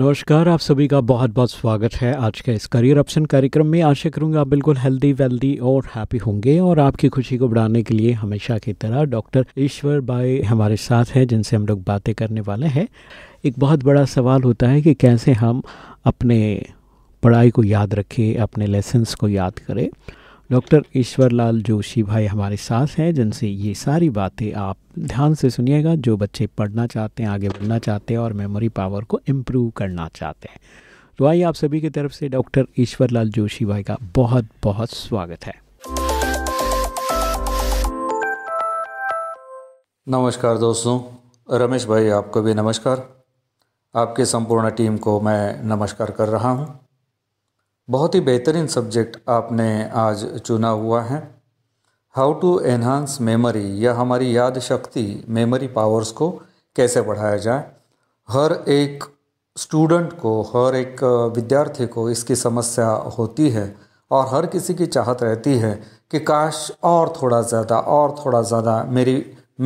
नमस्कार आप सभी का बहुत बहुत स्वागत है आज के इस करियर ऑप्शन कार्यक्रम में आशा करूंगा आप बिल्कुल हेल्दी वेल्दी और हैप्पी होंगे और आपकी खुशी को बढ़ाने के लिए हमेशा की तरह डॉक्टर ईश्वर बाई हमारे साथ हैं जिनसे हम लोग बातें करने वाले हैं एक बहुत बड़ा सवाल होता है कि कैसे हम अपने पढ़ाई को याद रखें अपने लेसन्स को याद करें डॉक्टर ईश्वरलाल जोशी भाई हमारे साथ हैं जिनसे ये सारी बातें आप ध्यान से सुनिएगा जो बच्चे पढ़ना चाहते हैं आगे बढ़ना चाहते हैं और मेमोरी पावर को इम्प्रूव करना चाहते हैं तो आइए आप सभी की तरफ से डॉक्टर ईश्वरलाल जोशी भाई का बहुत बहुत स्वागत है नमस्कार दोस्तों रमेश भाई आपको भी नमस्कार आपके संपूर्ण टीम को मैं नमस्कार कर रहा हूँ बहुत ही बेहतरीन सब्जेक्ट आपने आज चुना हुआ है हाउ टू एनहांस मेमोरी या हमारी याद शक्ति मेमोरी पावर्स को कैसे बढ़ाया जाए हर एक स्टूडेंट को हर एक विद्यार्थी को इसकी समस्या होती है और हर किसी की चाहत रहती है कि काश और थोड़ा ज़्यादा और थोड़ा ज़्यादा मेरी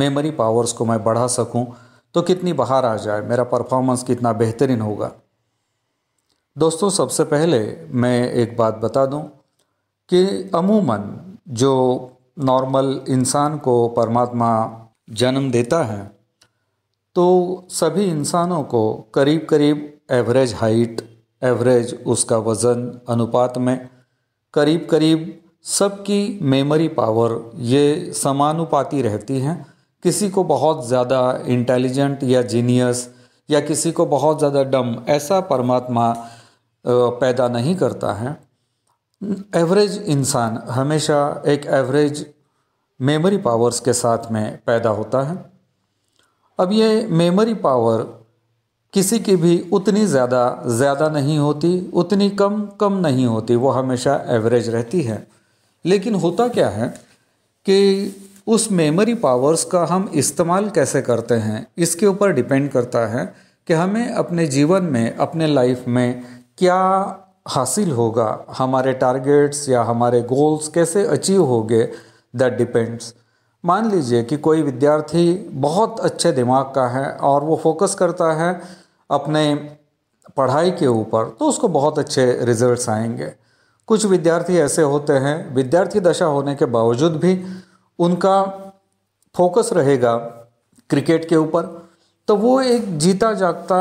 मेमोरी पावर्स को मैं बढ़ा सकूं तो कितनी बाहर आ जाए मेरा परफॉर्मेंस कितना बेहतरीन होगा दोस्तों सबसे पहले मैं एक बात बता दूं कि अमूमन जो नॉर्मल इंसान को परमात्मा जन्म देता है तो सभी इंसानों को करीब करीब एवरेज हाइट एवरेज उसका वज़न अनुपात में करीब करीब सबकी मेमोरी पावर ये समानुपाती रहती है किसी को बहुत ज़्यादा इंटेलिजेंट या जीनियस या किसी को बहुत ज़्यादा डम ऐसा परमात्मा पैदा नहीं करता है एवरेज इंसान हमेशा एक एवरेज मेमोरी पावर्स के साथ में पैदा होता है अब ये मेमोरी पावर किसी की भी उतनी ज़्यादा ज़्यादा नहीं होती उतनी कम कम नहीं होती वो हमेशा एवरेज रहती है लेकिन होता क्या है कि उस मेमोरी पावर्स का हम इस्तेमाल कैसे करते हैं इसके ऊपर डिपेंड करता है कि हमें अपने जीवन में अपने लाइफ में क्या हासिल होगा हमारे टारगेट्स या हमारे गोल्स कैसे अचीव होंगे दैट डिपेंड्स मान लीजिए कि कोई विद्यार्थी बहुत अच्छे दिमाग का है और वो फोकस करता है अपने पढ़ाई के ऊपर तो उसको बहुत अच्छे रिजल्ट्स आएंगे कुछ विद्यार्थी ऐसे होते हैं विद्यार्थी दशा होने के बावजूद भी उनका फोकस रहेगा क्रिकेट के ऊपर तो वो एक जीता जागता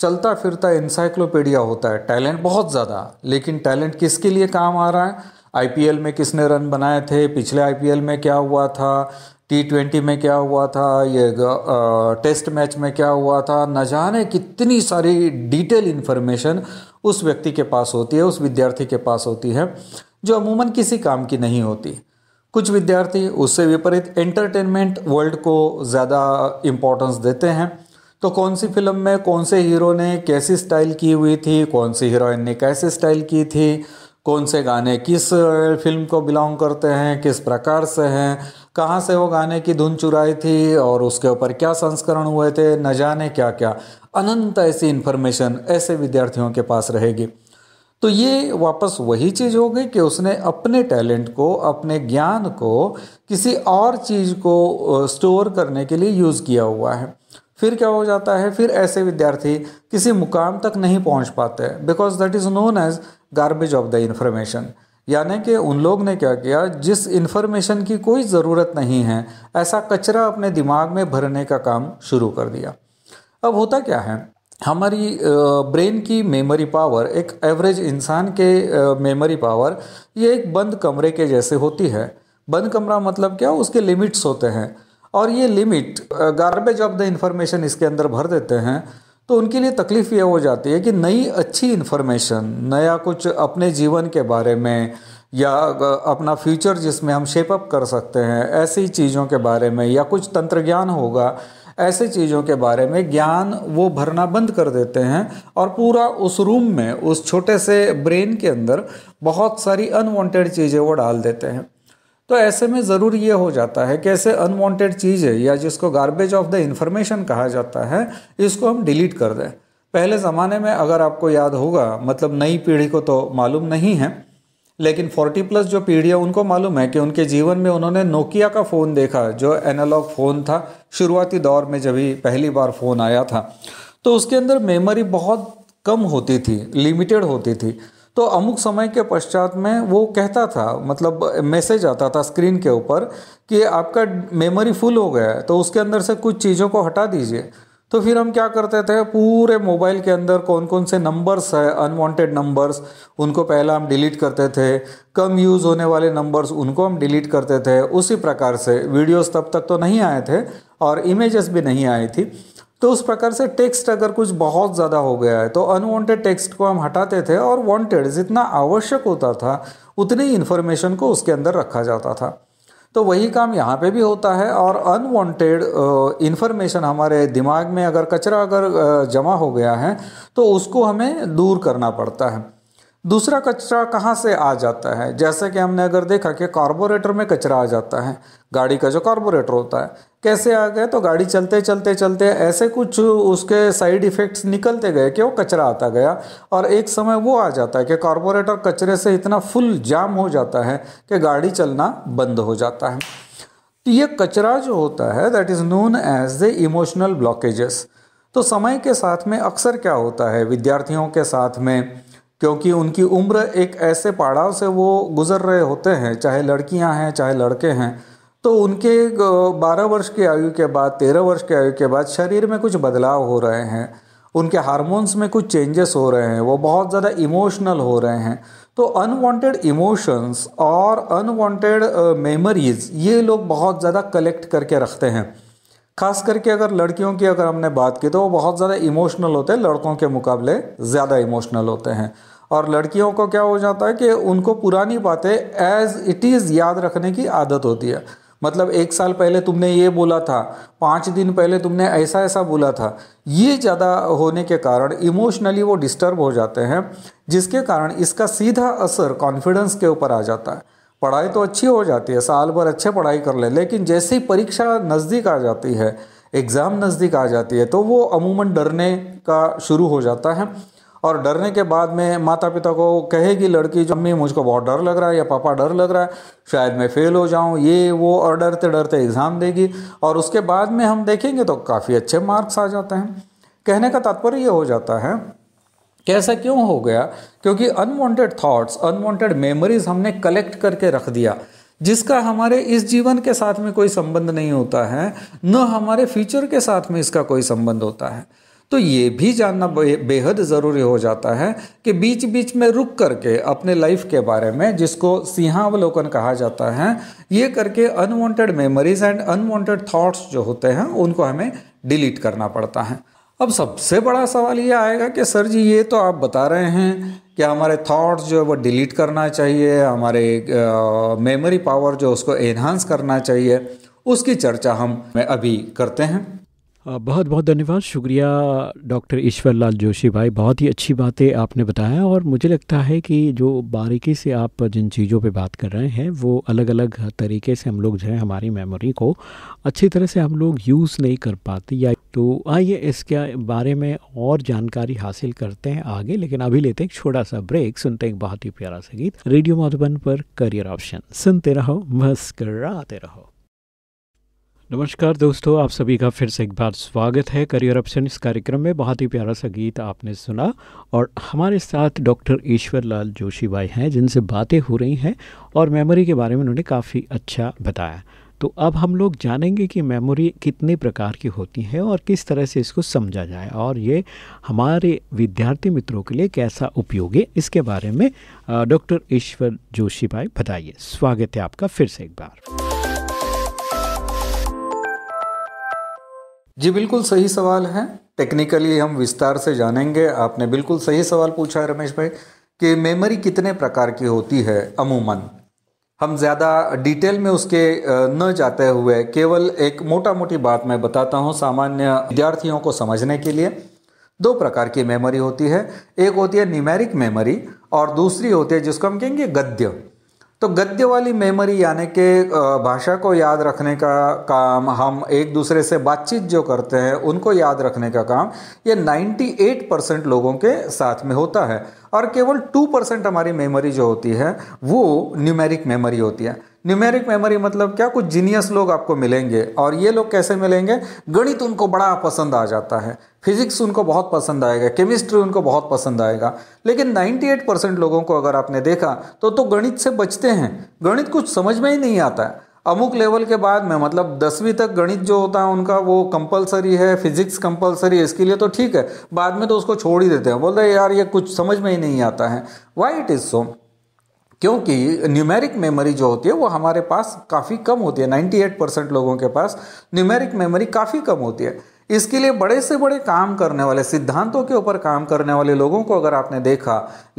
चलता फिरता इंसाइक्लोपीडिया होता है टैलेंट बहुत ज़्यादा लेकिन टैलेंट किसके लिए काम आ रहा है आई में किसने रन बनाए थे पिछले आई में क्या हुआ था टी ट्वेंटी में क्या हुआ था ये टेस्ट मैच में क्या हुआ था न जाने कितनी सारी डिटेल इन्फॉर्मेशन उस व्यक्ति के पास होती है उस विद्यार्थी के पास होती है जो अमूमन किसी काम की नहीं होती कुछ विद्यार्थी उससे विपरीत एंटरटेनमेंट वर्ल्ड को ज़्यादा इम्पोर्टेंस देते हैं तो कौन सी फिल्म में कौन से हीरो ने कैसी स्टाइल की हुई थी कौन सी हीरोइन ने कैसे स्टाइल की थी कौन से गाने किस फिल्म को बिलोंग करते हैं किस प्रकार से हैं कहाँ से वो गाने की धुन चुराई थी और उसके ऊपर क्या संस्करण हुए थे न जाने क्या क्या अनंत ऐसी इन्फॉर्मेशन ऐसे विद्यार्थियों के पास रहेगी तो ये वापस वही चीज़ हो गई कि उसने अपने टैलेंट को अपने ज्ञान को किसी और चीज़ को स्टोर करने के लिए यूज़ किया हुआ है फिर क्या हो जाता है फिर ऐसे विद्यार्थी किसी मुकाम तक नहीं पहुंच पाते because that is known as garbage of the information यानी कि उन लोग ने क्या किया जिस इन्फॉर्मेशन की कोई ज़रूरत नहीं है ऐसा कचरा अपने दिमाग में भरने का काम शुरू कर दिया अब होता क्या है हमारी ब्रेन की मेमोरी पावर एक एवरेज इंसान के मेमोरी पावर ये एक बंद कमरे के जैसे होती है बंद कमरा मतलब क्या उसके लिमिट्स होते हैं और ये limit garbage of the information इसके अंदर भर देते हैं तो उनके लिए तकलीफ यह हो जाती है कि नई अच्छी इन्फॉर्मेशन नया कुछ अपने जीवन के बारे में या अपना फ्यूचर जिसमें हम शेप अप कर सकते हैं ऐसी चीज़ों के बारे में या कुछ तंत्र ज्ञान होगा ऐसे चीज़ों के बारे में ज्ञान वो भरना बंद कर देते हैं और पूरा उस रूम में उस छोटे से ब्रेन के अंदर बहुत सारी अनवांटेड चीज़ें वो डाल देते हैं तो ऐसे में ज़रूर ये हो जाता है कि ऐसे अनवांटेड चीज़ है या जिसको गार्बेज ऑफ द इन्फॉर्मेशन कहा जाता है इसको हम डिलीट कर दें पहले ज़माने में अगर आपको याद होगा मतलब नई पीढ़ी को तो मालूम नहीं है लेकिन 40 प्लस जो पीढ़ी है उनको मालूम है कि उनके जीवन में उन्होंने नोकिया का फ़ोन देखा जो एनालॉग फ़ोन था शुरुआती दौर में जब ही पहली बार फ़ोन आया था तो उसके अंदर मेमोरी बहुत कम होती थी लिमिटेड होती थी तो अमुक समय के पश्चात में वो कहता था मतलब मैसेज आता था स्क्रीन के ऊपर कि आपका मेमोरी फुल हो गया है तो उसके अंदर से कुछ चीज़ों को हटा दीजिए तो फिर हम क्या करते थे पूरे मोबाइल के अंदर कौन कौन से नंबर्स है अनवांटेड नंबर्स उनको पहला हम डिलीट करते थे कम यूज़ होने वाले नंबर्स उनको हम डिलीट करते थे उसी प्रकार से वीडियोस तब तक तो नहीं आए थे और इमेजेस भी नहीं आई थी तो उस प्रकार से टेक्स्ट अगर कुछ बहुत ज़्यादा हो गया है तो अनवांटेड टेक्स्ट को हम हटाते थे और वांटेड जितना आवश्यक होता था उतनी इन्फॉर्मेशन को उसके अंदर रखा जाता था तो वही काम यहाँ पे भी होता है और अनवांटेड इन्फॉर्मेशन हमारे दिमाग में अगर कचरा अगर जमा हो गया है तो उसको हमें दूर करना पड़ता है दूसरा कचरा कहाँ से आ जाता है जैसे कि हमने अगर देखा कि कार्बोरेटर में कचरा आ जाता है गाड़ी का जो कार्बोरेटर होता है कैसे आ गए तो गाड़ी चलते चलते चलते ऐसे कुछ उसके साइड इफ़ेक्ट्स निकलते गए कि वो कचरा आता गया और एक समय वो आ जाता है कि कॉरपोरेटर कचरे से इतना फुल जाम हो जाता है कि गाड़ी चलना बंद हो जाता है तो ये कचरा जो होता है that is known as the emotional blockages तो समय के साथ में अक्सर क्या होता है विद्यार्थियों के साथ में क्योंकि उनकी उम्र एक ऐसे पड़ाव से वो गुज़र रहे होते हैं चाहे लड़कियां हैं चाहे लड़के हैं तो उनके 12 वर्ष की आयु के बाद 13 वर्ष की आयु के बाद शरीर में कुछ बदलाव हो रहे हैं उनके हार्मोन्स में कुछ चेंजेस हो रहे हैं वो बहुत ज़्यादा इमोशनल हो रहे हैं तो अनवांटेड इमोशंस और अनवांटेड मेमोरीज़ ये लोग बहुत ज़्यादा कलेक्ट करके रखते हैं खास करके अगर लड़कियों की अगर हमने बात की तो वो बहुत ज़्यादा इमोशनल होते हैं लड़कों के मुकाबले ज़्यादा इमोशनल होते हैं और लड़कियों को क्या हो जाता है कि उनको पुरानी बातें एज इट इज़ याद रखने की आदत होती है मतलब एक साल पहले तुमने ये बोला था पाँच दिन पहले तुमने ऐसा ऐसा बोला था ये ज़्यादा होने के कारण इमोशनली वो डिस्टर्ब हो जाते हैं जिसके कारण इसका सीधा असर कॉन्फिडेंस के ऊपर आ जाता है पढ़ाई तो अच्छी हो जाती है साल भर अच्छे पढ़ाई कर ले, लेकिन जैसे ही परीक्षा नज़दीक आ जाती है एग्ज़ाम नज़दीक आ जाती है तो वो अमूमन डरने का शुरू हो जाता है और डरने के बाद में माता पिता को कहेगी लड़की जो मम्मी मुझको बहुत डर लग रहा है या पापा डर लग रहा है शायद मैं फेल हो जाऊँ ये वो और डरते डरते एग्ज़ाम देगी और उसके बाद में हम देखेंगे तो काफ़ी अच्छे मार्क्स आ जाते हैं कहने का तात्पर्य ये हो जाता है कि ऐसा क्यों हो गया क्योंकि अनवांटेड थॉट्स अनवांटेड मेमोरीज हमने कलेक्ट करके रख दिया जिसका हमारे इस जीवन के साथ में कोई संबंध नहीं होता है न हमारे फ्यूचर के साथ में इसका कोई संबंध होता है तो ये भी जानना बेहद ज़रूरी हो जाता है कि बीच बीच में रुक करके अपने लाइफ के बारे में जिसको सिंहावलोकन कहा जाता है ये करके unwanted memories and unwanted thoughts जो होते हैं उनको हमें डिलीट करना पड़ता है अब सबसे बड़ा सवाल ये आएगा कि सर जी ये तो आप बता रहे हैं कि हमारे थॉट्स जो है वो डिलीट करना चाहिए हमारे मेमोरी पावर जो उसको एनहांस करना चाहिए उसकी चर्चा हम अभी करते हैं बहुत बहुत धन्यवाद शुक्रिया डॉक्टर ईश्वर लाल जोशी भाई बहुत ही अच्छी बातें आपने बताया और मुझे लगता है कि जो बारीकी से आप जिन चीज़ों पे बात कर रहे हैं वो अलग अलग तरीके से हम लोग जो है हमारी मेमोरी को अच्छी तरह से हम लोग यूज़ नहीं कर पाते या तो आइए इसके बारे में और जानकारी हासिल करते हैं आगे लेकिन अभी लेते हैं छोटा सा ब्रेक सुनते हैं बहुत ही प्यारा सा गीत रेडियो मधुबन पर करियर ऑप्शन सुनते रहो मस्कर रहो नमस्कार दोस्तों आप सभी का फिर से एक बार स्वागत है करियर ऑप्शन इस कार्यक्रम में बहुत ही प्यारा सा गीत आपने सुना और हमारे साथ डॉक्टर ईश्वर लाल जोशी भाई हैं जिनसे बातें हो रही हैं और मेमोरी के बारे में उन्होंने काफ़ी अच्छा बताया तो अब हम लोग जानेंगे कि मेमोरी कितने प्रकार की होती है और किस तरह से इसको समझा जाए और ये हमारे विद्यार्थी मित्रों के लिए कैसा उपयोगी इसके बारे में डॉक्टर ईश्वर जोशी भाई बताइए स्वागत है आपका फिर से एक बार जी बिल्कुल सही सवाल है टेक्निकली हम विस्तार से जानेंगे आपने बिल्कुल सही सवाल पूछा है रमेश भाई कि मेमोरी कितने प्रकार की होती है अमूमन हम ज़्यादा डिटेल में उसके न जाते हुए केवल एक मोटा मोटी बात मैं बताता हूँ सामान्य विद्यार्थियों को समझने के लिए दो प्रकार की मेमोरी होती है एक होती है न्यूमेरिक मेमोरी और दूसरी होती है जिसको हम कहेंगे गद्य तो गद्य वाली मेमोरी यानी कि भाषा को याद रखने का काम हम एक दूसरे से बातचीत जो करते हैं उनको याद रखने का काम ये 98 परसेंट लोगों के साथ में होता है और केवल 2 परसेंट हमारी मेमोरी जो होती है वो न्यूमेरिक मेमोरी होती है न्यूमेरिक मेमोरी मतलब क्या कुछ जीनियस लोग आपको मिलेंगे और ये लोग कैसे मिलेंगे गणित उनको बड़ा पसंद आ जाता है फिजिक्स उनको बहुत पसंद आएगा केमिस्ट्री उनको बहुत पसंद आएगा लेकिन 98 परसेंट लोगों को अगर आपने देखा तो तो गणित से बचते हैं गणित कुछ समझ में ही नहीं आता है अमुक लेवल के बाद में मतलब दसवीं तक गणित जो होता है उनका वो कंपलसरी है फिजिक्स कंपलसरी है इसके लिए तो ठीक है बाद में तो उसको छोड़ ही देते हैं बोलते हैं यार ये कुछ समझ में ही नहीं आता है वाई इट इज़ सो क्योंकि न्यूमेरिक मेमोरी जो होती है वो हमारे पास काफ़ी कम होती है 98 परसेंट लोगों के पास न्यूमेरिक मेमोरी काफ़ी कम होती है इसके लिए बड़े से बड़े काम करने वाले सिद्धांतों के ऊपर काम करने वाले लोगों को अगर आपने देखा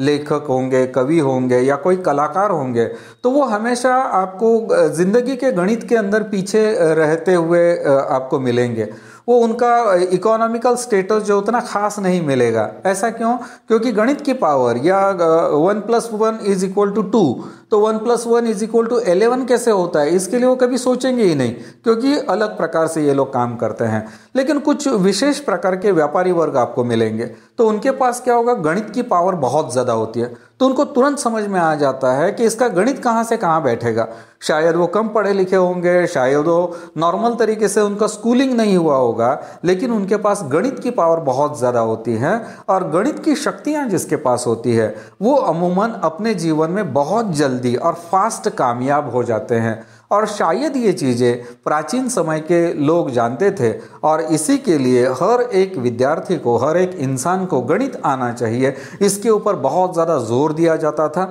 लेखक होंगे कवि होंगे या कोई कलाकार होंगे तो वो हमेशा आपको ज़िंदगी के गणित के अंदर पीछे रहते हुए आपको मिलेंगे वो उनका इकोनॉमिकल स्टेटस जो उतना खास नहीं मिलेगा ऐसा क्यों क्योंकि गणित की पावर या one plus one is equal to two तो one plus one is equal to eleven कैसे होता है इसके लिए वो कभी सोचेंगे ही नहीं क्योंकि अलग प्रकार से ये लोग काम करते हैं लेकिन कुछ विशेष प्रकार के व्यापारी वर्ग आपको मिलेंगे तो उनके पास क्या होगा गणित की पावर बहुत ज़्यादा होती है तो उनको तुरंत समझ में आ जाता है कि इसका गणित कहाँ से कहाँ बैठेगा शायद वो कम पढ़े लिखे होंगे शायद वो नॉर्मल तरीके से उनका स्कूलिंग नहीं हुआ होगा लेकिन उनके पास गणित की पावर बहुत ज़्यादा होती है और गणित की शक्तियाँ जिसके पास होती है वो अमूमन अपने जीवन में बहुत जल्दी और फास्ट कामयाब हो जाते हैं और शायद ये चीज़ें प्राचीन समय के लोग जानते थे और इसी के लिए हर एक विद्यार्थी को हर एक इंसान को गणित आना चाहिए इसके ऊपर बहुत ज़्यादा जोर दिया जाता था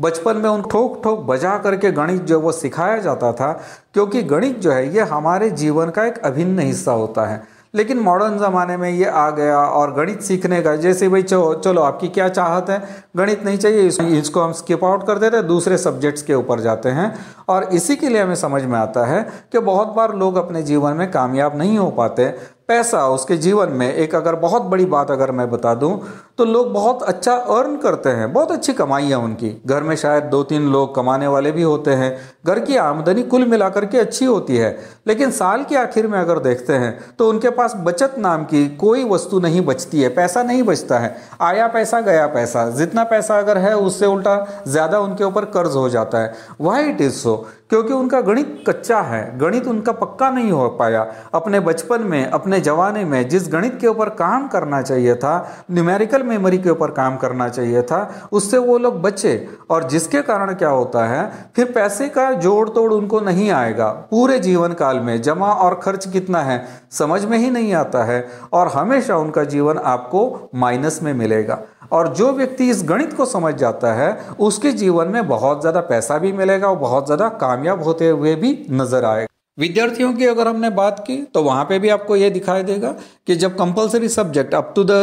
बचपन में उन ठोक ठोक बजा करके गणित जो वो सिखाया जाता था क्योंकि गणित जो है ये हमारे जीवन का एक अभिन्न हिस्सा होता है लेकिन मॉडर्न ज़माने में ये आ गया और गणित सीखने का जैसे भाई चलो चलो आपकी क्या चाहत है गणित नहीं चाहिए इस, इसको हम स्किप आउट कर देते हैं दूसरे सब्जेक्ट्स के ऊपर जाते हैं और इसी के लिए हमें समझ में आता है कि बहुत बार लोग अपने जीवन में कामयाब नहीं हो पाते पैसा उसके जीवन में एक अगर बहुत बड़ी बात अगर मैं बता दूं तो लोग बहुत अच्छा अर्न करते हैं बहुत अच्छी कमाई है उनकी घर में शायद दो तीन लोग कमाने वाले भी होते हैं घर की आमदनी कुल मिलाकर के अच्छी होती है लेकिन साल के आखिर में अगर देखते हैं तो उनके पास बचत नाम की कोई वस्तु नहीं बचती है पैसा नहीं बचता है आया पैसा गया पैसा जितना पैसा अगर है उससे उल्टा ज़्यादा उनके ऊपर कर्ज हो जाता है वाई इट इज़ सो क्योंकि उनका गणित कच्चा है गणित उनका पक्का नहीं हो पाया अपने बचपन में अपने जवानी में जिस गणित के ऊपर काम करना चाहिए था न्यूमेरिकल मेमोरी के ऊपर काम करना चाहिए था उससे वो लोग बचे और जिसके कारण क्या होता है फिर पैसे का जोड़ तोड़ उनको नहीं आएगा पूरे जीवन काल में जमा और खर्च कितना है समझ में ही नहीं आता है और हमेशा उनका जीवन आपको माइनस में मिलेगा और जो व्यक्ति इस गणित को समझ जाता है उसके जीवन में बहुत ज़्यादा पैसा भी मिलेगा और बहुत ज़्यादा कामयाब होते हुए भी नज़र आएगा विद्यार्थियों की अगर हमने बात की तो वहाँ पे भी आपको ये दिखाई देगा कि जब compulsory subject up to the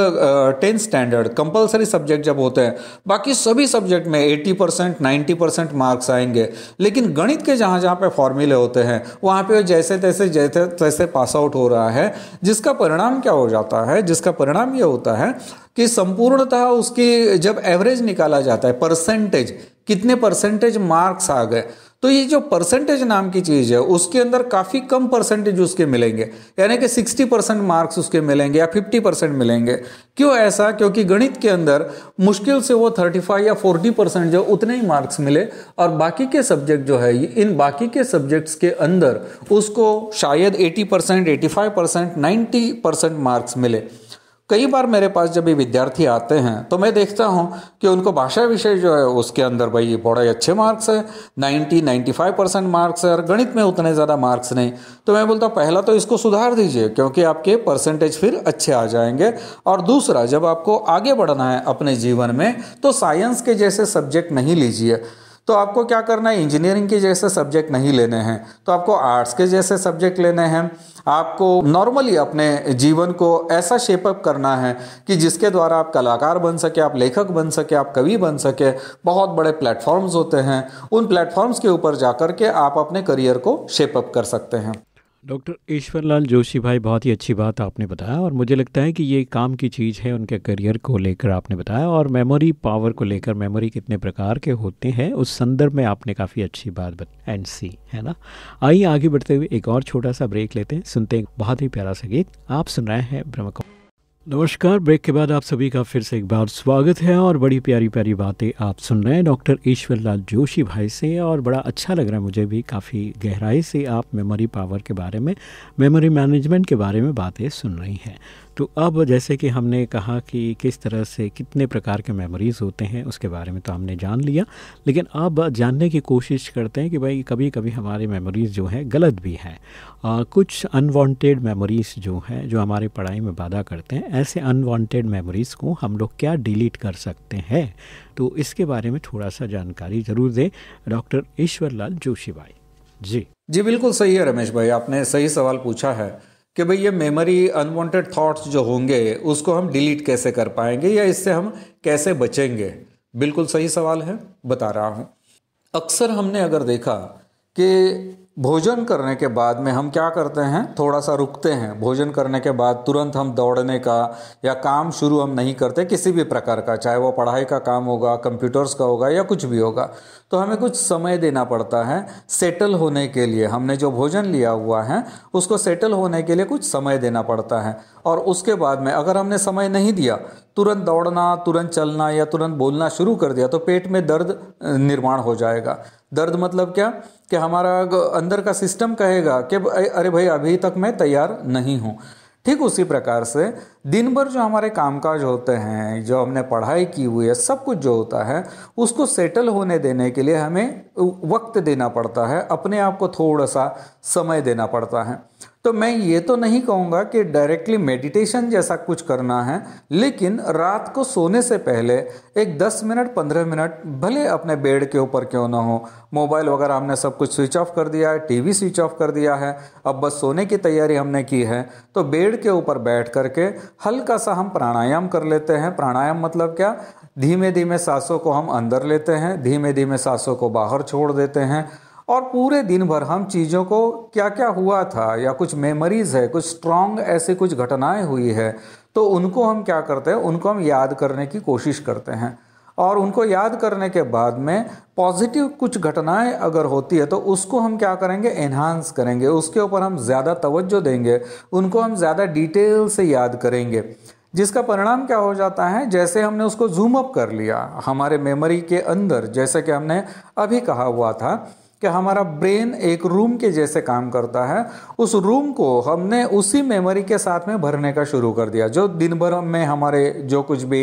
tenth standard compulsory subject जब होते हैं बाकी सभी सब्जेक्ट में 80 परसेंट नाइन्टी परसेंट मार्क्स आएंगे लेकिन गणित के जहाँ जहाँ पे फॉर्मूले होते हैं वहाँ पे जैसे तैसे जैसे तैसे पास आउट हो रहा है जिसका परिणाम क्या हो जाता है जिसका परिणाम ये होता है कि संपूर्णतः उसकी जब एवरेज निकाला जाता है परसेंटेज कितने परसेंटेज मार्क्स आ गए तो ये जो परसेंटेज नाम की चीज़ है उसके अंदर काफ़ी कम परसेंटेज उसके मिलेंगे यानी कि 60 परसेंट मार्क्स उसके मिलेंगे या 50 परसेंट मिलेंगे क्यों ऐसा क्योंकि गणित के अंदर मुश्किल से वो 35 या 40 परसेंट जो उतने ही मार्क्स मिले और बाकी के सब्जेक्ट जो है इन बाकी के सब्जेक्ट्स के अंदर उसको शायद 80 परसेंट एटी मार्क्स मिले कई बार मेरे पास जब ये विद्यार्थी आते हैं तो मैं देखता हूँ कि उनको भाषा विषय जो है उसके अंदर भाई बड़े अच्छे मार्क्स है ninety ninety five percent marks है और गणित में उतने ज़्यादा मार्क्स नहीं तो मैं बोलता पहला तो इसको सुधार दीजिए क्योंकि आपके परसेंटेज फिर अच्छे आ जाएंगे और दूसरा जब आपको आगे बढ़ना है अपने जीवन में तो साइंस के जैसे सब्जेक्ट नहीं लीजिए तो आपको क्या करना है इंजीनियरिंग के जैसे सब्जेक्ट नहीं लेने हैं तो आपको आर्ट्स के जैसे सब्जेक्ट लेने हैं आपको नॉर्मली अपने जीवन को ऐसा शेपअप करना है कि जिसके द्वारा आप कलाकार बन सके आप लेखक बन सके आप कवि बन सके बहुत बड़े प्लेटफॉर्म्स होते हैं उन प्लेटफॉर्म्स के ऊपर जा के आप अपने करियर को शेपअप कर सकते हैं डॉक्टर ईश्वरलाल जोशी भाई बहुत ही अच्छी बात आपने बताया और मुझे लगता है कि ये काम की चीज़ है उनके करियर को लेकर आपने बताया और मेमोरी पावर को लेकर मेमोरी कितने प्रकार के होते हैं उस संदर्भ में आपने काफ़ी अच्छी बात बता एंड सी है ना आइए आगे बढ़ते हुए एक और छोटा सा ब्रेक लेते हैं सुनते हैं बहुत ही प्यारा सा गीत आप सुन रहे हैं ब्रह्म नमस्कार ब्रेक के बाद आप सभी का फिर से एक बार स्वागत है और बड़ी प्यारी प्यारी बातें आप सुन रहे हैं डॉक्टर ईश्वरलाल जोशी भाई से और बड़ा अच्छा लग रहा है मुझे भी काफ़ी गहराई से आप मेमोरी पावर के बारे में मेमोरी मैनेजमेंट के बारे में बातें सुन रही हैं तो अब जैसे कि हमने कहा कि किस तरह से कितने प्रकार के मेमोरीज़ होते हैं उसके बारे में तो हमने जान लिया लेकिन अब जानने की कोशिश करते हैं कि भाई कभी कभी हमारे मेमोरीज़ जो हैं गलत भी हैं कुछ अनवांटेड मेमोरीज़ जो हैं जो हमारे पढ़ाई में बाधा करते हैं ऐसे अनवांटेड मेमोरीज़ को हम लोग क्या डिलीट कर सकते हैं तो इसके बारे में थोड़ा सा जानकारी ज़रूर दें डॉक्टर लाल जोशी भाई जी जी बिल्कुल सही है रमेश भाई आपने सही सवाल पूछा है कि भाई ये मेमोरी अनवांटेड थॉट्स जो होंगे उसको हम डिलीट कैसे कर पाएंगे या इससे हम कैसे बचेंगे बिल्कुल सही सवाल है बता रहा हूँ अक्सर हमने अगर देखा कि भोजन करने के बाद में हम क्या करते हैं थोड़ा सा रुकते हैं भोजन करने के बाद तुरंत हम दौड़ने का या काम शुरू हम नहीं करते किसी भी प्रकार का चाहे वो पढ़ाई का काम होगा कंप्यूटर्स का होगा या कुछ भी होगा तो हमें कुछ समय देना पड़ता है सेटल होने के लिए हमने जो भोजन लिया हुआ है उसको सेटल होने के लिए कुछ समय देना पड़ता है और उसके बाद में अगर हमने समय नहीं दिया तुरंत दौड़ना तुरंत चलना या तुरंत बोलना शुरू कर दिया तो पेट में दर्द निर्माण हो जाएगा दर्द मतलब क्या कि हमारा अंदर का सिस्टम कहेगा कि अरे भाई अभी तक मैं तैयार नहीं हूँ ठीक उसी प्रकार से दिन भर जो हमारे कामकाज होते हैं जो हमने पढ़ाई की हुई है सब कुछ जो होता है उसको सेटल होने देने के लिए हमें वक्त देना पड़ता है अपने आप को थोड़ा सा समय देना पड़ता है तो मैं ये तो नहीं कहूँगा कि डायरेक्टली मेडिटेशन जैसा कुछ करना है लेकिन रात को सोने से पहले एक 10 मिनट 15 मिनट भले अपने बेड के ऊपर क्यों ना हो मोबाइल वगैरह हमने सब कुछ स्विच ऑफ कर दिया है टीवी स्विच ऑफ कर दिया है अब बस सोने की तैयारी हमने की है तो बेड के ऊपर बैठ करके हल्का सा हम प्राणायाम कर लेते हैं प्राणायाम मतलब क्या धीमे धीमे सांसों को हम अंदर लेते हैं धीमे धीमे सांसों को बाहर छोड़ देते हैं और पूरे दिन भर हम चीज़ों को क्या क्या हुआ था या कुछ मेमोरीज़ है कुछ स्ट्रांग ऐसे कुछ घटनाएं हुई है तो उनको हम क्या करते हैं उनको हम याद करने की कोशिश करते हैं और उनको याद करने के बाद में पॉजिटिव कुछ घटनाएं अगर होती है तो उसको हम क्या करेंगे एनहांस करेंगे उसके ऊपर हम ज़्यादा तवज्जो देंगे उनको हम ज़्यादा डिटेल से याद करेंगे जिसका परिणाम क्या हो जाता है जैसे हमने उसको जूम अप कर लिया हमारे मेमोरी के अंदर जैसे कि हमने अभी कहा हुआ था कि हमारा ब्रेन एक रूम के जैसे काम करता है उस रूम को हमने उसी मेमोरी के साथ में भरने का शुरू कर दिया जो दिन भर में हमारे जो कुछ भी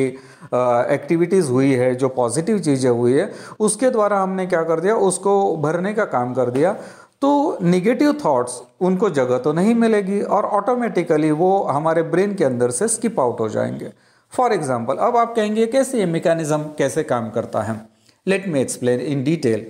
एक्टिविटीज़ हुई है जो पॉजिटिव चीज़ें हुई है उसके द्वारा हमने क्या कर दिया उसको भरने का काम कर दिया तो निगेटिव थाट्स उनको जगह तो नहीं मिलेगी और ऑटोमेटिकली वो हमारे ब्रेन के अंदर से स्किप आउट हो जाएंगे फॉर एग्जाम्पल अब आप कहेंगे कैसे ये मेकानिज़म कैसे काम करता है let me explain in detail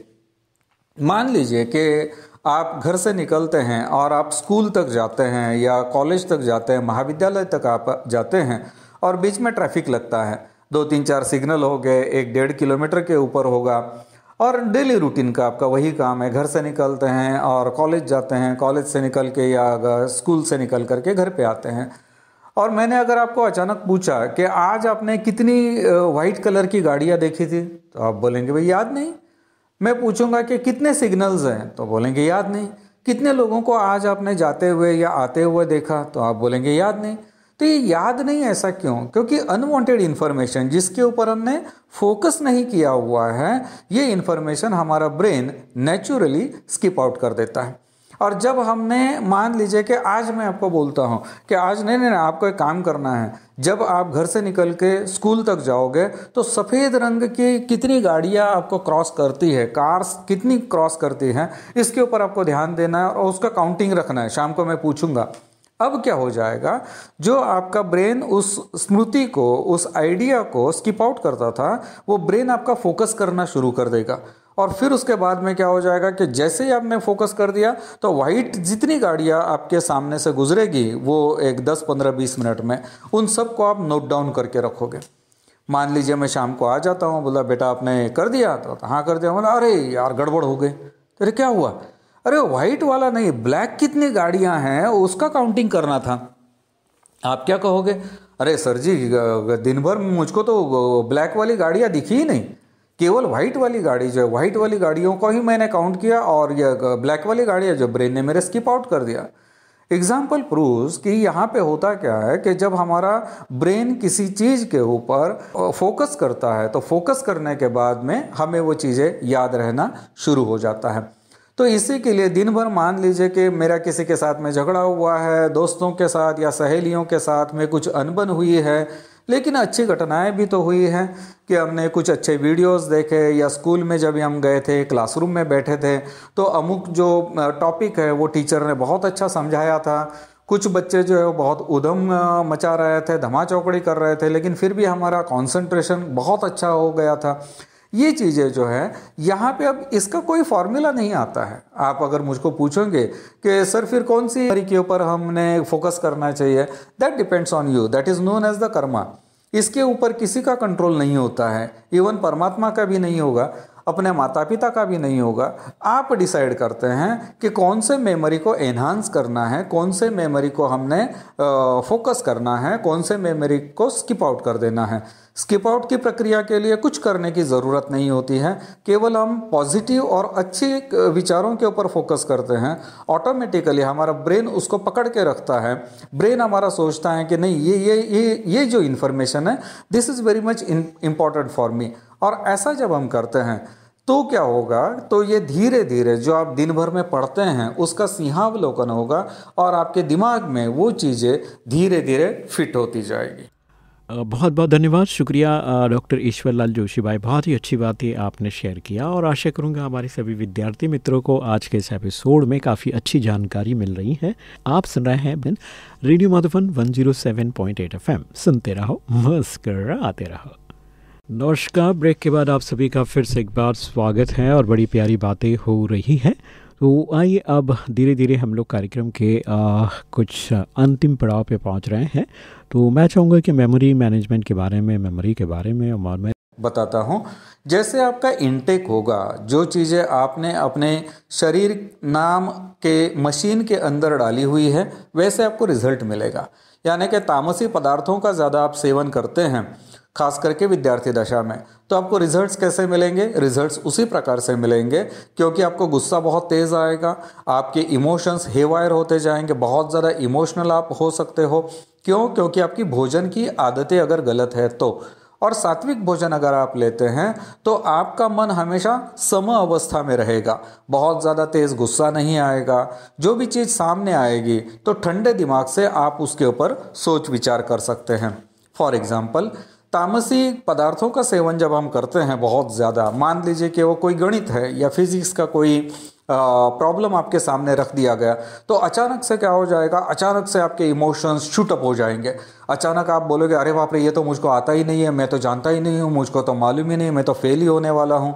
मान लीजिए कि आप घर से निकलते हैं और आप स्कूल तक जाते हैं या कॉलेज तक जाते हैं महाविद्यालय तक आप जाते हैं और बीच में ट्रैफिक लगता है दो तीन चार सिग्नल हो गए एक डेढ़ किलोमीटर के ऊपर होगा और डेली रूटीन का आपका वही काम है घर से निकलते हैं और कॉलेज जाते हैं कॉलेज से निकल के या स्कूल से निकल कर के घर पे आते हैं और मैंने अगर आपको अचानक पूछा कि आज आपने कितनी वाइट कलर की गाड़ियाँ देखी थी तो आप बोलेंगे भाई याद नहीं मैं पूछूंगा कि कितने सिग्नल्स हैं तो बोलेंगे याद नहीं कितने लोगों को आज आपने जाते हुए या आते हुए देखा तो आप बोलेंगे याद नहीं तो ये याद नहीं ऐसा क्यों क्योंकि अनवांटेड इन्फॉर्मेशन जिसके ऊपर हमने फोकस नहीं किया हुआ है ये इन्फॉर्मेशन हमारा ब्रेन नेचुरली स्किप आउट कर देता है और जब हमने मान लीजिए कि आज मैं आपको बोलता हूँ कि आज नहीं नहीं आपको एक काम करना है जब आप घर से निकल के स्कूल तक जाओगे तो सफ़ेद रंग की कितनी गाड़ियाँ आपको क्रॉस करती है कार्स कितनी क्रॉस करती हैं इसके ऊपर आपको ध्यान देना है और उसका काउंटिंग रखना है शाम को मैं पूछूंगा अब क्या हो जाएगा जो आपका ब्रेन उस स्मृति को उस आइडिया को स्किप आउट करता था वो ब्रेन आपका फोकस करना शुरू कर देगा और फिर उसके बाद में क्या हो जाएगा कि जैसे ही आपने फोकस कर दिया तो वाइट जितनी गाड़ियाँ आपके सामने से गुजरेगी वो एक 10 15 20 मिनट में उन सबको आप नोट डाउन करके रखोगे मान लीजिए मैं शाम को आ जाता हूँ बोला बेटा आपने कर दिया तो हाँ कर दिया बोला अरे यार गड़बड़ हो गई तो अरे क्या हुआ अरे वाइट वाला नहीं ब्लैक कितनी गाड़ियाँ हैं उसका काउंटिंग करना था आप क्या कहोगे अरे सर जी दिन भर मुझको तो ब्लैक वाली गाड़ियाँ दिखी ही नहीं केवल व्हाइट वाली गाड़ी जो है व्हाइट वाली गाड़ियों को ही मैंने काउंट किया और यह ब्लैक वाली गाड़ियाँ जो ब्रेन ने मेरे स्किप आउट कर दिया एग्जाम्पल प्रूव कि यहाँ पे होता क्या है कि जब हमारा ब्रेन किसी चीज़ के ऊपर फोकस करता है तो फोकस करने के बाद में हमें वो चीज़ें याद रहना शुरू हो जाता है तो इसी के लिए दिन भर मान लीजिए कि मेरा किसी के साथ में झगड़ा हुआ है दोस्तों के साथ या सहेलियों के साथ में कुछ अनबन हुई है लेकिन अच्छी घटनाएं भी तो हुई हैं कि हमने कुछ अच्छे वीडियोस देखे या स्कूल में जब हम गए थे क्लासरूम में बैठे थे तो अमुक जो टॉपिक है वो टीचर ने बहुत अच्छा समझाया था कुछ बच्चे जो है वो बहुत उधम मचा रहे थे धमा चौकड़ी कर रहे थे लेकिन फिर भी हमारा कंसंट्रेशन बहुत अच्छा हो गया था ये चीज़ें जो है यहाँ पे अब इसका कोई फॉर्मूला नहीं आता है आप अगर मुझको पूछोगे कि सर फिर कौन सी के ऊपर हमने फोकस करना चाहिए that depends on you that is known as the karma इसके ऊपर किसी का कंट्रोल नहीं होता है इवन परमात्मा का भी नहीं होगा अपने माता पिता का भी नहीं होगा आप डिसाइड करते हैं कि कौन से मेमोरी को एनहांस करना है कौन से मेमोरी को हमने फोकस करना है कौन से मेमोरी को स्किप आउट कर देना है स्किप आउट की प्रक्रिया के लिए कुछ करने की ज़रूरत नहीं होती है केवल हम पॉजिटिव और अच्छे विचारों के ऊपर फोकस करते हैं ऑटोमेटिकली हमारा ब्रेन उसको पकड़ के रखता है ब्रेन हमारा सोचता है कि नहीं ये ये ये ये जो इन्फॉर्मेशन है this is very much important for me और ऐसा जब हम करते हैं तो क्या होगा तो ये धीरे धीरे जो आप दिन भर में पढ़ते हैं उसका सिंहावलोकन होगा और आपके दिमाग में वो चीज़ें धीरे धीरे फिट होती जाएगी बहुत बहुत धन्यवाद शुक्रिया डॉक्टर ईश्वर लाल जोशी भाई बहुत ही अच्छी बात है आपने शेयर किया और आशा करूंगा हमारे सभी विद्यार्थी मित्रों को आज के इस एपिसोड में काफ़ी अच्छी जानकारी मिल रही है आप सुन रहे हैं रेडियो माधुफन 107.8 एफएम सुनते रहो मस्कर आते रहो नमस्कार ब्रेक के बाद आप सभी का फिर से एक बार स्वागत है और बड़ी प्यारी बातें हो रही हैं तो आइए अब धीरे धीरे हम लोग कार्यक्रम के आ, कुछ अंतिम पड़ाव पे पहुंच रहे हैं तो मैं चाहूँगा कि मेमोरी मैनेजमेंट के बारे में मेमोरी के बारे में और मैं बताता हूँ जैसे आपका इंटेक होगा जो चीज़ें आपने अपने शरीर नाम के मशीन के अंदर डाली हुई है वैसे आपको रिजल्ट मिलेगा यानी कि तामसी पदार्थों का ज़्यादा आप सेवन करते हैं खास करके विद्यार्थी दशा में तो आपको रिजल्ट्स कैसे मिलेंगे रिजल्ट्स उसी प्रकार से मिलेंगे क्योंकि आपको गुस्सा बहुत तेज़ आएगा आपके इमोशंस हेवायर होते जाएंगे बहुत ज़्यादा इमोशनल आप हो सकते हो क्यों क्योंकि आपकी भोजन की आदतें अगर गलत है तो और सात्विक भोजन अगर आप लेते हैं तो आपका मन हमेशा सम अवस्था में रहेगा बहुत ज़्यादा तेज़ गुस्सा नहीं आएगा जो भी चीज़ सामने आएगी तो ठंडे दिमाग से आप उसके ऊपर सोच विचार कर सकते हैं फॉर एग्ज़ाम्पल तामसी पदार्थों का सेवन जब हम करते हैं बहुत ज़्यादा मान लीजिए कि वो कोई गणित है या फिजिक्स का कोई प्रॉब्लम आपके सामने रख दिया गया तो अचानक से क्या हो जाएगा अचानक से आपके इमोशंस अप हो जाएंगे अचानक आप बोलोगे अरे बाप रे ये तो मुझको आता ही नहीं है मैं तो जानता ही नहीं हूँ मुझको तो मालूम ही नहीं मैं तो फेल ही होने वाला हूँ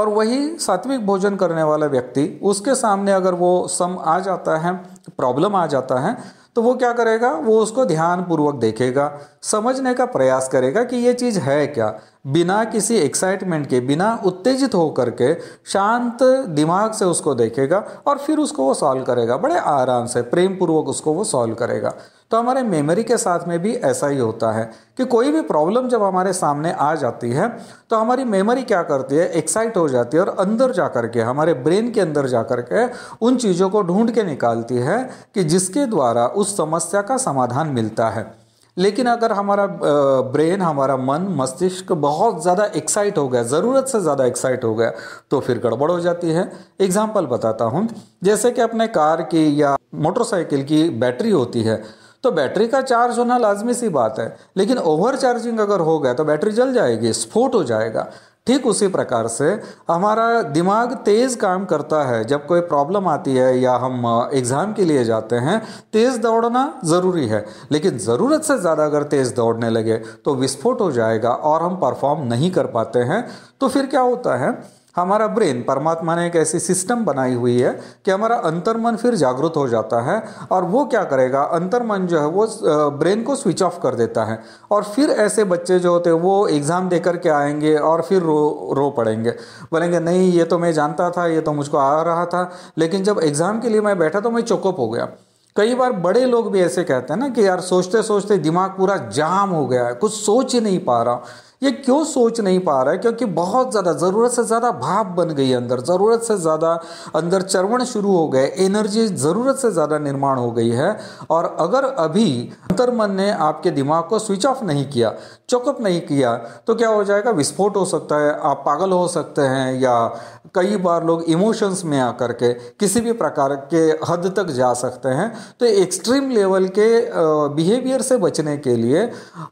और वही सात्विक भोजन करने वाला व्यक्ति उसके सामने अगर वो सम आ जाता है प्रॉब्लम आ जाता है तो वो क्या करेगा वो उसको ध्यानपूर्वक देखेगा समझने का प्रयास करेगा कि ये चीज़ है क्या बिना किसी एक्साइटमेंट के बिना उत्तेजित होकर के शांत दिमाग से उसको देखेगा और फिर उसको वो सॉल्व करेगा बड़े आराम से प्रेम पूर्वक उसको वो सॉल्व करेगा तो हमारे मेमोरी के साथ में भी ऐसा ही होता है कि कोई भी प्रॉब्लम जब हमारे सामने आ जाती है तो हमारी मेमोरी क्या करती है एक्साइट हो जाती है और अंदर जा कर के हमारे ब्रेन के अंदर जा कर के उन चीज़ों को ढूंढ के निकालती है कि जिसके द्वारा उस समस्या का समाधान मिलता है लेकिन अगर हमारा ब्रेन हमारा मन मस्तिष्क बहुत ज़्यादा एक्साइट हो गया ज़रूरत से ज़्यादा एक्साइट हो गया तो फिर गड़बड़ हो जाती है एग्जाम्पल बताता हूँ जैसे कि अपने कार की या मोटरसाइकिल की बैटरी होती है तो बैटरी का चार्ज होना लाजमी सी बात है लेकिन ओवर चार्जिंग अगर हो गया तो बैटरी जल जाएगी स्फोट हो जाएगा ठीक उसी प्रकार से हमारा दिमाग तेज़ काम करता है जब कोई प्रॉब्लम आती है या हम एग्ज़ाम के लिए जाते हैं तेज़ दौड़ना ज़रूरी है लेकिन ज़रूरत से ज़्यादा अगर तेज़ दौड़ने लगे तो विस्फोट हो जाएगा और हम परफॉर्म नहीं कर पाते हैं तो फिर क्या होता है हमारा ब्रेन परमात्मा ने एक ऐसी सिस्टम बनाई हुई है कि हमारा अंतर्मन फिर जागरूक हो जाता है और वो क्या करेगा अंतर्मन जो है वो ब्रेन को स्विच ऑफ कर देता है और फिर ऐसे बच्चे जो होते हैं वो एग्ज़ाम दे करके आएंगे और फिर रो रो पड़ेंगे बोलेंगे नहीं ये तो मैं जानता था ये तो मुझको आ रहा था लेकिन जब एग्ज़ाम के लिए मैं बैठा तो मैं चौकअप हो गया कई बार बड़े लोग भी ऐसे कहते हैं ना कि यार सोचते सोचते दिमाग पूरा जाम हो गया है कुछ सोच ही नहीं पा रहा ये क्यों सोच नहीं पा रहा है क्योंकि बहुत ज़्यादा ज़रूरत से ज़्यादा भाप बन गई अंदर ज़रूरत से ज़्यादा अंदर चरवण शुरू हो गए एनर्जी ज़रूरत से ज़्यादा निर्माण हो गई है और अगर अभी अंतर्मन ने आपके दिमाग को स्विच ऑफ नहीं किया चौकअप नहीं किया तो क्या हो जाएगा विस्फोट हो सकता है आप पागल हो सकते हैं या कई बार लोग इमोशंस में आकर के किसी भी प्रकार के हद तक जा सकते हैं तो एक्सट्रीम लेवल के बिहेवियर से बचने के लिए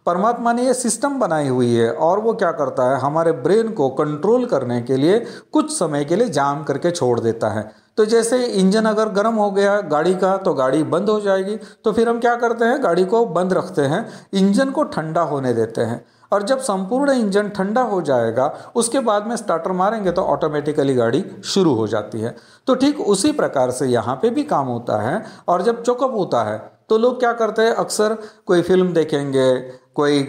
परमात्मा ने ये सिस्टम बनाई हुई है और वो क्या करता है हमारे ब्रेन को कंट्रोल करने के लिए कुछ समय के लिए जाम करके छोड़ देता है तो जैसे इंजन अगर गर्म हो गया गाड़ी का तो गाड़ी बंद हो जाएगी तो फिर हम क्या करते हैं गाड़ी को बंद रखते हैं इंजन को ठंडा होने देते हैं और जब संपूर्ण इंजन ठंडा हो जाएगा उसके बाद में स्टार्टर मारेंगे तो ऑटोमेटिकली गाड़ी शुरू हो जाती है तो ठीक उसी प्रकार से यहाँ पे भी काम होता है और जब चौकअप होता है तो लोग क्या करते हैं अक्सर कोई फिल्म देखेंगे कोई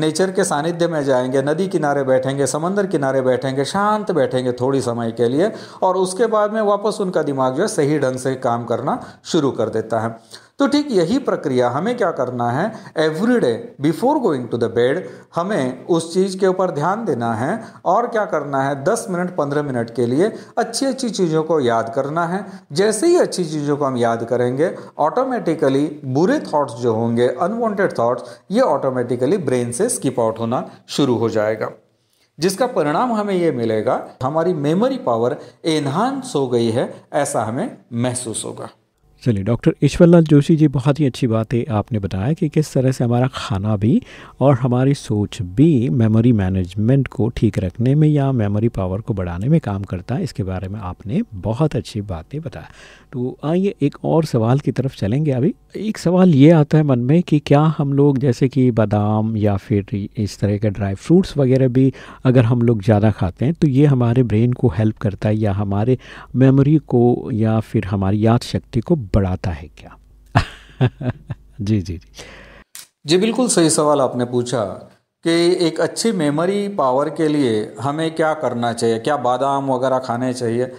नेचर के सानिध्य में जाएंगे नदी किनारे बैठेंगे समंदर किनारे बैठेंगे शांत बैठेंगे थोड़ी समय के लिए और उसके बाद में वापस उनका दिमाग जो है सही ढंग से काम करना शुरू कर देता है तो ठीक यही प्रक्रिया हमें क्या करना है every day before going to the bed हमें उस चीज़ के ऊपर ध्यान देना है और क्या करना है दस मिनट पंद्रह मिनट के लिए अच्छी अच्छी चीज़ों को याद करना है जैसे ही अच्छी चीज़ों को हम याद करेंगे ऑटोमेटिकली बुरे थाट्स जो होंगे अनवांटेड थाट्स ये ऑटोमेटिकली ब्रेन से स्किप आउट होना शुरू हो जाएगा जिसका परिणाम हमें ये मिलेगा हमारी मेमोरी पावर एनहांस हो गई है ऐसा हमें महसूस होगा चलिए डॉक्टर ईश्वरलाल जोशी जी बहुत ही अच्छी बात है आपने बताया कि किस तरह से हमारा खाना भी और हमारी सोच भी मेमोरी मैनेजमेंट को ठीक रखने में या मेमोरी पावर को बढ़ाने में काम करता है इसके बारे में आपने बहुत अच्छी बातें बताया तो आइए एक और सवाल की तरफ चलेंगे अभी एक सवाल ये आता है मन में कि क्या हम लोग जैसे कि बादाम या फिर इस तरह के ड्राई फ्रूट्स वगैरह भी अगर हम लोग ज़्यादा खाते हैं तो ये हमारे ब्रेन को हेल्प करता है या हमारे मेमोरी को या फिर हमारी याद शक्ति को बढ़ाता है क्या जी जी जी जी बिल्कुल सही सवाल आपने पूछा कि एक अच्छी मेमोरी पावर के लिए हमें क्या करना चाहिए क्या बादाम वगैरह खाने चाहिए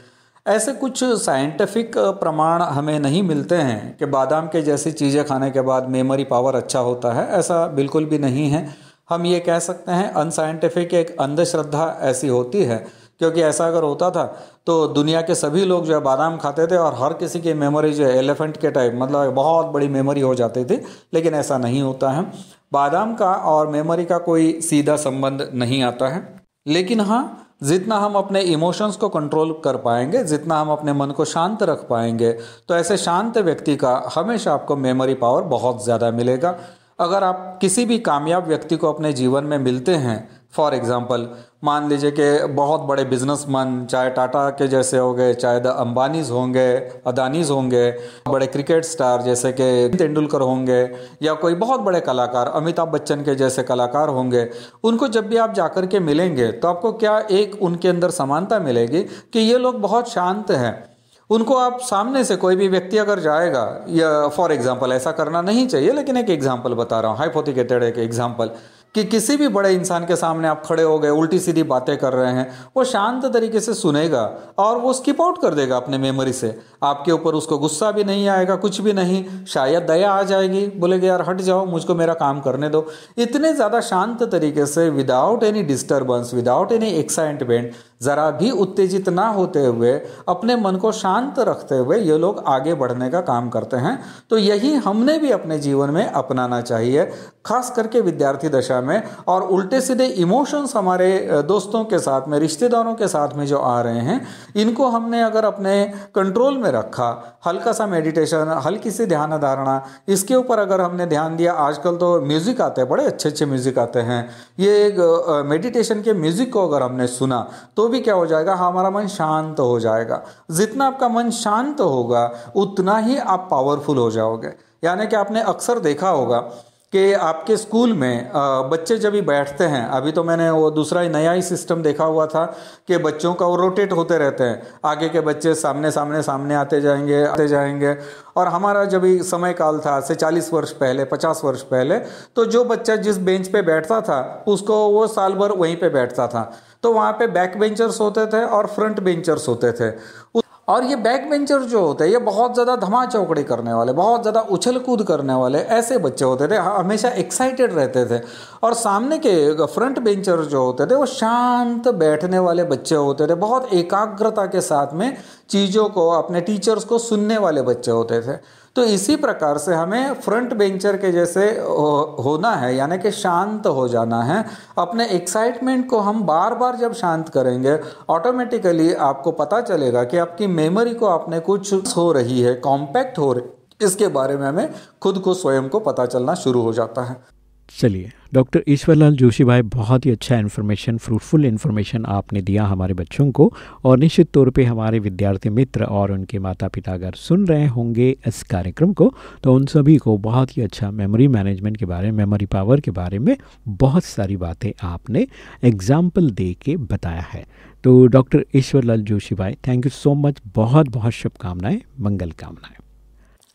ऐसे कुछ साइंटिफिक प्रमाण हमें नहीं मिलते हैं कि बादाम के जैसी चीज़ें खाने के बाद मेमोरी पावर अच्छा होता है ऐसा बिल्कुल भी नहीं है हम ये कह सकते हैं अनसाइंटिफिक एक अंधश्रद्धा ऐसी होती है क्योंकि ऐसा अगर होता था तो दुनिया के सभी लोग जो है बादाम खाते थे और हर किसी की मेमोरी जो है एलिफेंट के टाइप मतलब बहुत बड़ी मेमोरी हो जाती थी लेकिन ऐसा नहीं होता है बादाम का और मेमोरी का कोई सीधा संबंध नहीं आता है लेकिन हाँ जितना हम अपने इमोशंस को कंट्रोल कर पाएंगे जितना हम अपने मन को शांत रख पाएंगे तो ऐसे शांत व्यक्ति का हमेशा आपको मेमोरी पावर बहुत ज़्यादा मिलेगा अगर आप किसी भी कामयाब व्यक्ति को अपने जीवन में मिलते हैं फॉर एग्ज़ाम्पल मान लीजिए कि बहुत बड़े बिजनेसमैन चाहे टाटा के जैसे हो गए चाहे द अंबानीज होंगे अदानीज होंगे बड़े क्रिकेट स्टार जैसे कि तेंदुलकर होंगे या कोई बहुत बड़े कलाकार अमिताभ बच्चन के जैसे कलाकार होंगे उनको जब भी आप जाकर के मिलेंगे तो आपको क्या एक उनके अंदर समानता मिलेगी कि ये लोग बहुत शांत हैं उनको आप सामने से कोई भी व्यक्ति अगर जाएगा या फॉर एग्जाम्पल ऐसा करना नहीं चाहिए लेकिन एक एग्जाम्पल बता रहा हूँ हाइपोथिकेटेड एक एग्जाम्पल कि किसी भी बड़े इंसान के सामने आप खड़े हो गए उल्टी सीधी बातें कर रहे हैं वो शांत तरीके से सुनेगा और वो स्किप आउट कर देगा अपने मेमोरी से आपके ऊपर उसको गुस्सा भी नहीं आएगा कुछ भी नहीं शायद दया आ जाएगी बोलेगा यार हट जाओ मुझको मेरा काम करने दो इतने ज़्यादा शांत तरीके से without any disturbance without any excitement ज़रा भी उत्तेजित ना होते हुए अपने मन को शांत रखते हुए ये लोग आगे बढ़ने का काम करते हैं तो यही हमने भी अपने जीवन में अपनाना चाहिए खास करके विद्यार्थी दशा भाषा में और उल्टे सीधे इमोशंस हमारे दोस्तों के साथ में रिश्तेदारों के साथ में जो आ रहे हैं इनको हमने अगर अपने कंट्रोल में रखा हल्का सा मेडिटेशन हल्की सी ध्यान धारणा इसके ऊपर अगर हमने ध्यान दिया आजकल तो म्यूज़िक आते हैं बड़े अच्छे अच्छे म्यूज़िक आते हैं ये मेडिटेशन के म्यूज़िक को अगर हमने सुना तो भी क्या हो जाएगा हमारा मन शांत हो जाएगा जितना आपका मन शांत होगा उतना ही आप पावरफुल हो जाओगे यानी कि आपने अक्सर देखा होगा कि आपके स्कूल में बच्चे जब भी बैठते हैं अभी तो मैंने वो दूसरा ही नया ही सिस्टम देखा हुआ था कि बच्चों का वो रोटेट होते रहते हैं आगे के बच्चे सामने सामने सामने आते जाएंगे आते जाएंगे और हमारा जब भी समय काल था से चालीस वर्ष पहले पचास वर्ष पहले तो जो बच्चा जिस बेंच पे बैठता था उसको वो साल भर वहीं पे बैठता था तो वहाँ पे बैक बेंचर्स होते थे और फ्रंट बेंचर्स होते थे और ये बैक बेंचर जो होते हैं ये बहुत ज़्यादा धमा चौकड़ी करने वाले बहुत ज़्यादा उछल कूद करने वाले ऐसे बच्चे होते थे हाँ, हमेशा एक्साइटेड रहते थे और सामने के फ्रंट बेंचर जो होते थे वो शांत बैठने वाले बच्चे होते थे बहुत एकाग्रता के साथ में चीज़ों को अपने टीचर्स को सुनने वाले बच्चे होते थे तो इसी प्रकार से हमें फ्रंट बेंचर के जैसे होना है यानी कि शांत हो जाना है अपने एक्साइटमेंट को हम बार बार जब शांत करेंगे ऑटोमेटिकली आपको पता चलेगा कि आपकी मेमोरी को आपने कुछ हो रही है कॉम्पैक्ट हो रही इसके बारे में हमें खुद को स्वयं को पता चलना शुरू हो जाता है चलिए डॉक्टर ईश्वरलाल जोशी भाई बहुत ही अच्छा इन्फॉर्मेशन फ्रूटफुल इन्फॉर्मेशन आपने दिया हमारे बच्चों को और निश्चित तौर पे हमारे विद्यार्थी मित्र और उनके माता पिता अगर सुन रहे होंगे इस कार्यक्रम को तो उन सभी को बहुत ही अच्छा मेमोरी मैनेजमेंट के बारे में मेमोरी पावर के बारे में बहुत सारी बातें आपने एग्जाम्पल दे के बताया है तो डॉक्टर ईश्वरलाल जोशी भाई थैंक यू सो मच बहुत बहुत शुभकामनाएँ मंगल कामनाएँ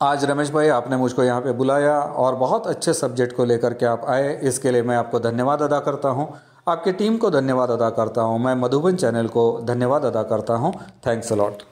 आज रमेश भाई आपने मुझको यहाँ पे बुलाया और बहुत अच्छे सब्जेक्ट को लेकर के आप आए इसके लिए मैं आपको धन्यवाद अदा करता हूँ आपकी टीम को धन्यवाद अदा करता हूँ मैं मधुबन चैनल को धन्यवाद अदा करता हूँ थैंक्स अलॉट